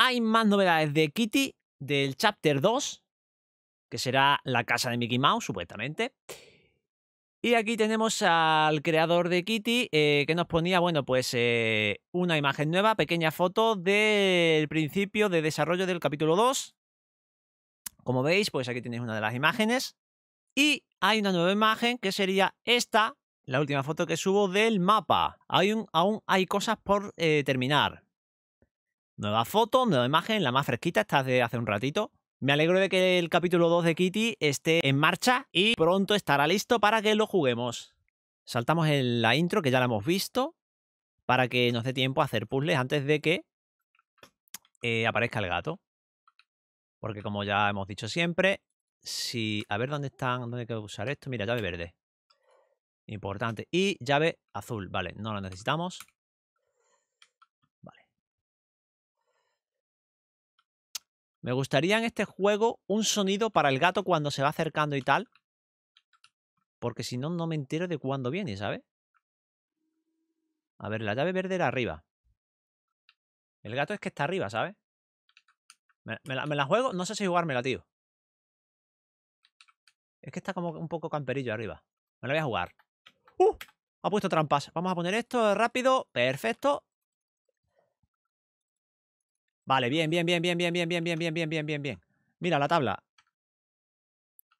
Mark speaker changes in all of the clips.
Speaker 1: Hay más novedades de Kitty del Chapter 2, que será la casa de Mickey Mouse, supuestamente. Y aquí tenemos al creador de Kitty, eh, que nos ponía, bueno, pues eh, una imagen nueva, pequeña foto del principio de desarrollo del capítulo 2. Como veis, pues aquí tenéis una de las imágenes. Y hay una nueva imagen que sería esta, la última foto que subo del mapa. Hay aún hay cosas por eh, terminar. Nueva foto, nueva imagen, la más fresquita, esta de hace un ratito. Me alegro de que el capítulo 2 de Kitty esté en marcha y pronto estará listo para que lo juguemos. Saltamos en la intro, que ya la hemos visto, para que nos dé tiempo a hacer puzzles antes de que eh, aparezca el gato. Porque como ya hemos dicho siempre, si... A ver dónde están, dónde hay que usar esto. Mira, llave verde. Importante. Y llave azul. Vale, no la necesitamos. Me gustaría en este juego un sonido para el gato cuando se va acercando y tal. Porque si no, no me entero de cuándo viene, ¿sabes? A ver, la llave verde era arriba. El gato es que está arriba, ¿sabes? Me, la, la, juego, no sé si jugármela, tío. Es que está como un poco camperillo arriba. Me la voy a jugar. ¡Uh! Ha puesto trampas. Vamos a poner esto rápido. Perfecto. Vale, bien, bien, bien, bien, bien, bien, bien, bien, bien, bien, bien, bien, bien. Mira la tabla.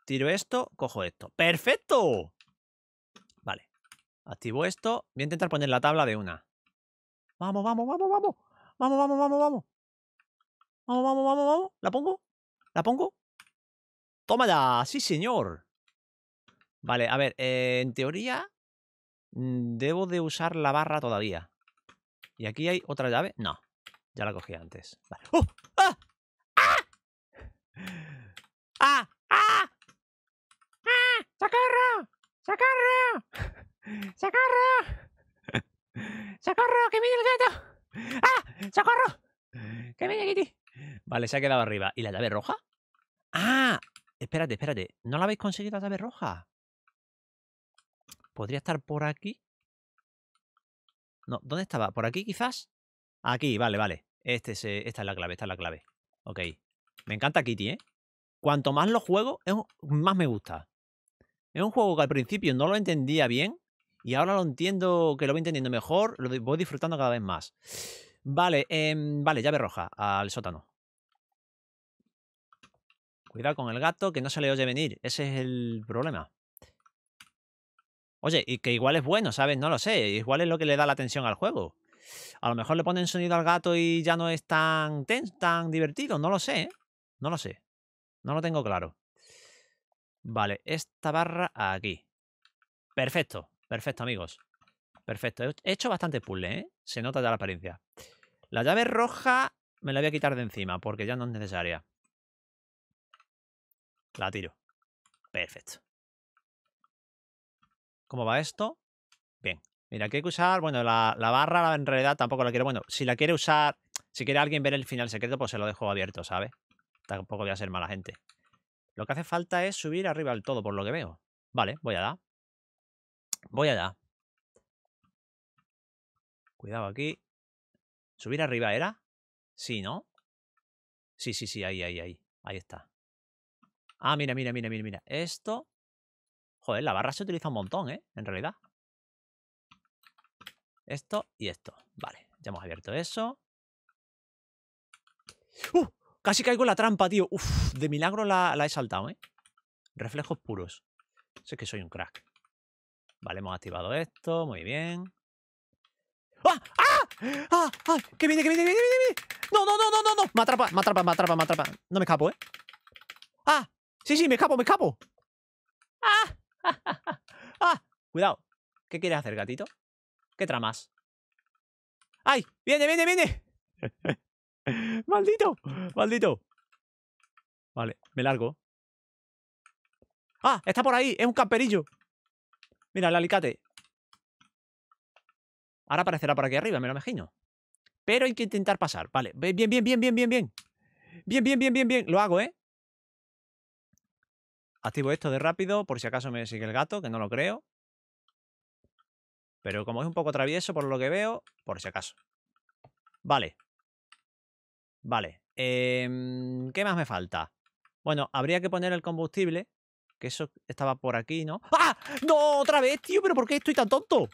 Speaker 1: Tiro esto, cojo esto. ¡Perfecto! Vale. Activo esto. Voy a intentar poner la tabla de una. Vamos, vamos, vamos, vamos. Vamos, vamos, vamos, vamos. Vamos, vamos, vamos, vamos. ¿La pongo? ¿La pongo? ya! ¡Sí, señor! Vale, a ver. en teoría, debo de usar la barra todavía. ¿Y aquí hay otra llave? No. Ya la cogí antes. Vale. ¡Oh! ¡Ah! ¡Ah! ¡Ah! ¡Ah! ¡Ah! ¡Socorro! ¡Socorro! ¡Socorro! ¡Que viene el gato! ¡Ah! ¡Socorro! ¡Que viene Kitty! Vale, se ha quedado arriba. ¿Y la llave roja? ¡Ah! Espérate, espérate. ¿No la habéis conseguido la llave roja? ¿Podría estar por aquí? No, ¿dónde estaba? ¿Por aquí quizás? Aquí, vale, vale. Este es, eh, esta es la clave, esta es la clave. Ok. Me encanta Kitty, ¿eh? Cuanto más lo juego, es más me gusta. Es un juego que al principio no lo entendía bien y ahora lo entiendo, que lo voy entendiendo mejor, lo voy disfrutando cada vez más. Vale, em, vale, llave roja, al sótano. Cuidado con el gato, que no se le oye venir. Ese es el problema. Oye, y que igual es bueno, ¿sabes? No lo sé. Igual es lo que le da la atención al juego. A lo mejor le ponen sonido al gato y ya no es tan, tan divertido. No lo sé, ¿eh? No lo sé. No lo tengo claro. Vale, esta barra aquí. Perfecto, perfecto, amigos. Perfecto. He hecho bastante puzzle, ¿eh? Se nota ya la apariencia. La llave roja me la voy a quitar de encima porque ya no es necesaria. La tiro. Perfecto. ¿Cómo va esto? Bien. Mira, aquí hay que usar, bueno, la, barra en realidad tampoco la quiero. Bueno, si la quiere usar, si quiere alguien ver el final secreto, pues se lo dejo abierto, ¿sabes? Tampoco voy a ser mala gente. Lo que hace falta es subir arriba del todo, por lo que veo. Vale, voy a dar. Voy a dar. Cuidado aquí. ¿Subir arriba era? Sí, ¿no? Sí, sí, sí, ahí, ahí, ahí. Ahí está. Ah, mira, mira, mira, mira, mira. Esto... Joder, la barra se utiliza un montón, ¿eh? En realidad. Esto y esto. Vale, ya hemos abierto eso. ¡Uh! Casi caigo en la trampa, tío. Uf, de milagro la, he saltado, ¿eh? Reflejos puros. Sé que soy un crack. Vale, hemos activado esto. Muy bien. ¡Ah! ¡Ah! ¡Ah! ¡Ah! ¡Que viene, que viene, que viene, que viene! ¡No, no, no, no, no! no! Me atrapa, me atrapa, me atrapa, me atrapa. No me escapo, ¿eh? ¡Ah! Sí, sí, me escapo, me escapo. ¡Ah! ¡Ah! Cuidado. ¿Qué quieres hacer, gatito? ¿Qué tramas? ¡Ay! ¡Viene, viene, viene! ¡Maldito! ¡Maldito! Vale, me largo. ¡Ah! ¡Está por ahí! ¡Es un camperillo! Mira, el alicate. Ahora aparecerá por aquí arriba, me lo imagino. Pero hay que intentar pasar. Vale. bien, bien, bien, bien, bien, bien. Bien, bien, bien, bien, bien. Lo hago, ¿eh? Activo esto de rápido, por si acaso me sigue el gato, que no lo creo. Pero como es un poco travieso, por lo que veo, por si acaso. Vale. Vale. Em, ¿Qué más me falta? Bueno, habría que poner el combustible. Que eso estaba por aquí, ¿no? ¡Ah! ¡No! ¡Otra vez, tío! ¿Pero por qué estoy tan tonto?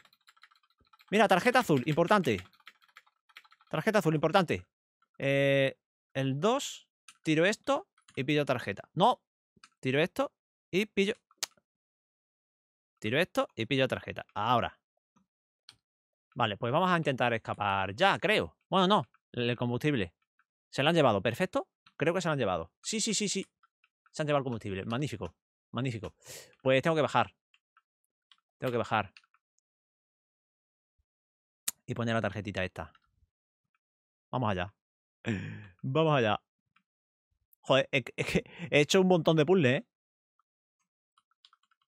Speaker 1: Mira, tarjeta azul, importante. Tarjeta azul, importante. Eh, el 2, tiro esto y pillo tarjeta. No, tiro esto y pillo... Tiro esto y pillo tarjeta. Ahora. Vale, pues vamos a intentar escapar ya, creo. Bueno, no, el combustible. ¿Se lo han llevado? ¿Perfecto? Creo que se lo han llevado. Sí, sí, sí, sí. Se han llevado el combustible. Magnífico, magnífico. Pues tengo que bajar. Tengo que bajar. Y poner la tarjetita esta. Vamos allá. Vamos allá. Joder, es que he hecho un montón de puzzles, ¿eh?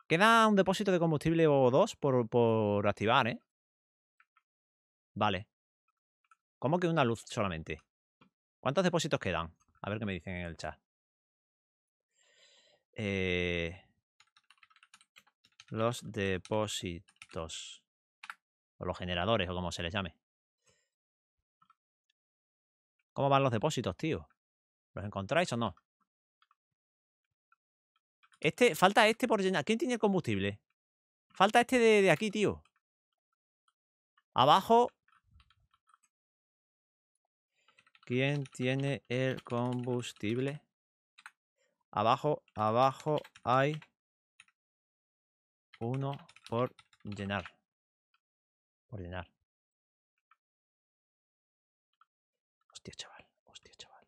Speaker 1: Queda un depósito de combustible o dos por, por activar, ¿eh? Vale. ¿Cómo que una luz solamente? ¿Cuántos depósitos quedan? A ver qué me dicen en el chat. Eh, los depósitos. O los generadores, o como se les llame. ¿Cómo van los depósitos, tío? ¿Los encontráis o no? Este, falta este por llenar. ¿Quién tiene combustible? Falta este de aquí, tío. Abajo ¿Quién tiene el combustible? Abajo, abajo hay uno por llenar. Por llenar. Hostia, chaval. Hostia, chaval.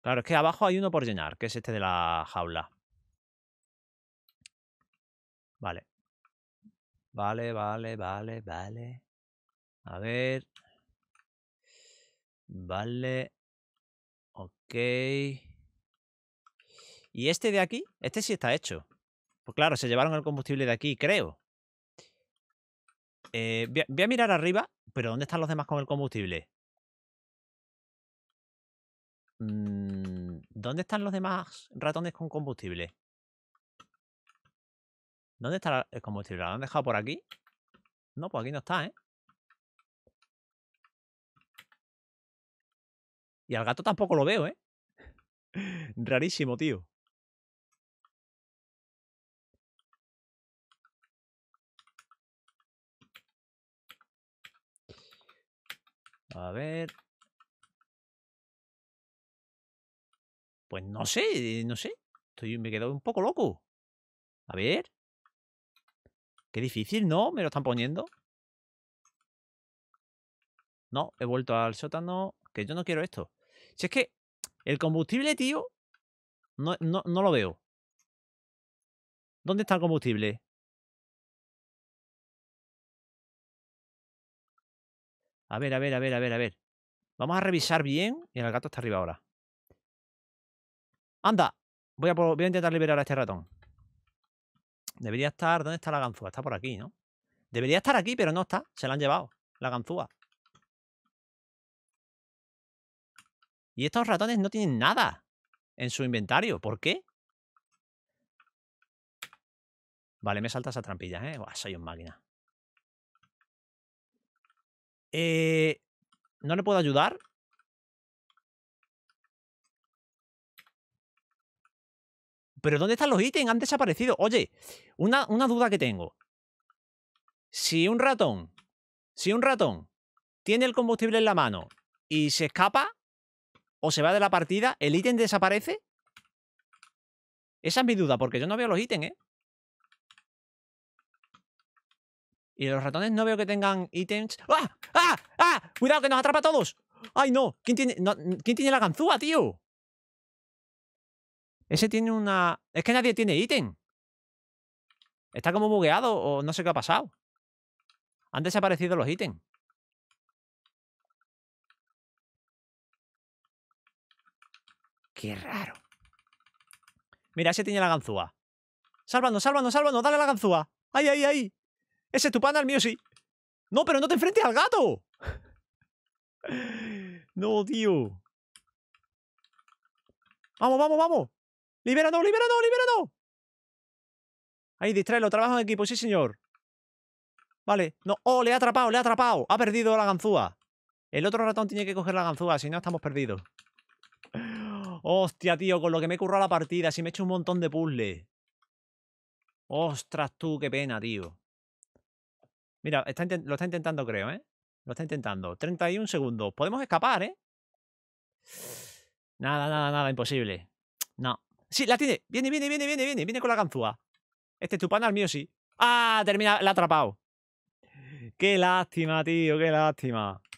Speaker 1: Claro, es que abajo hay uno por llenar, que es este de la jaula. Vale. Vale, vale, vale, vale. A ver. Vale. Ok. ¿Y este de aquí? Este sí está hecho. Pues claro, se llevaron el combustible de aquí, creo. Eh, voy, a, mirar arriba, pero ¿dónde están los demás con el combustible? Mm, ¿Dónde están los demás ratones con combustible? ¿Dónde está el combustible? ¿Lo han dejado por aquí? No, pues aquí no está, ¿eh? Y al gato tampoco lo veo, ¿eh? Rarísimo, tío. A ver. Pues no sé, no sé. Estoy, me he quedado un poco loco. A ver. Qué difícil, ¿no? Me lo están poniendo. No, he vuelto al sótano que yo no quiero esto. Si es que el combustible, tío, no, lo veo. ¿Dónde está el combustible? A ver, a ver, a ver, a ver, a ver. Vamos a revisar bien. Y el gato está arriba ahora. ¡Anda! Voy a, voy a intentar liberar a este ratón. Debería estar... ¿Dónde está la ganzúa? Está por aquí, ¿no? Debería estar aquí, pero no está. Se la han llevado. La ganzúa. Y estos ratones no tienen nada en su inventario. ¿Por qué? Vale, me salta esa trampilla, ¿eh? soy un máquina. Eh, ¿No le puedo ayudar? ¿Pero dónde están los ítems? Han desaparecido. Oye, una, una duda que tengo. Si un ratón, si un ratón tiene el combustible en la mano y se escapa, o se va de la partida, ¿el ítem desaparece? Esa es mi duda, porque yo no veo los ítems, ¿eh? Y los ratones no veo que tengan ítems. ¡Ah! ¡Ah! ¡Ah! ¡Cuidado que nos atrapa a todos! ¡Ay, no, ¿quién tiene la ganzúa, tío? Ese tiene una... Es que nadie tiene ítem. Está como bugueado o no sé qué ha pasado. Han desaparecido los ítems. Qué raro. Mira, ese tiene la ganzúa. Sálvanos, sálvanos, sálvanos. Dale la ganzúa. Ay, ay, ay. Ese es tu pana, el mío sí. No, pero no te enfrentes al gato. no, tío. Vamos, vamos, vamos. Libéranos, libéranos, libéranos. Ahí, lo Trabajo en equipo, sí, señor. Vale. No. Oh, le ha atrapado, le ha atrapado. Ha perdido la ganzúa. El otro ratón tiene que coger la ganzúa, si no estamos perdidos. Hostia, tío, con lo que me he currado la partida, si me he hecho un montón de puzzles. Ostras, tú, qué pena, tío. Mira, lo está intentando, creo, ¿eh? Lo está intentando. 31 segundos. Podemos escapar, ¿eh? Nada, nada, nada, imposible. No. Sí, la tiene. Viene, viene, viene, viene, viene. Viene con la ganzúa. Este es tu pana, el mío sí. Ah, termina, la ha atrapado. Qué lástima, tío, qué lástima.